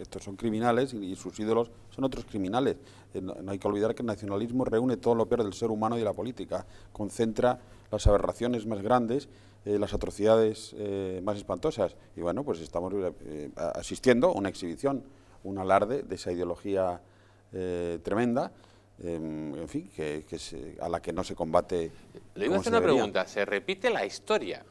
Estos son criminales y sus ídolos son otros criminales. Eh, no hay que olvidar que el nacionalismo reúne todo lo peor del ser humano y de la política, concentra las aberraciones más grandes, eh, las atrocidades eh, más espantosas. Y bueno, pues estamos asistiendo a una exhibición, un alarde de esa ideología tremenda. Em, en fin, que, a la que no se combate. Le iba a hacer una pregunta. ¿Se repite la historia?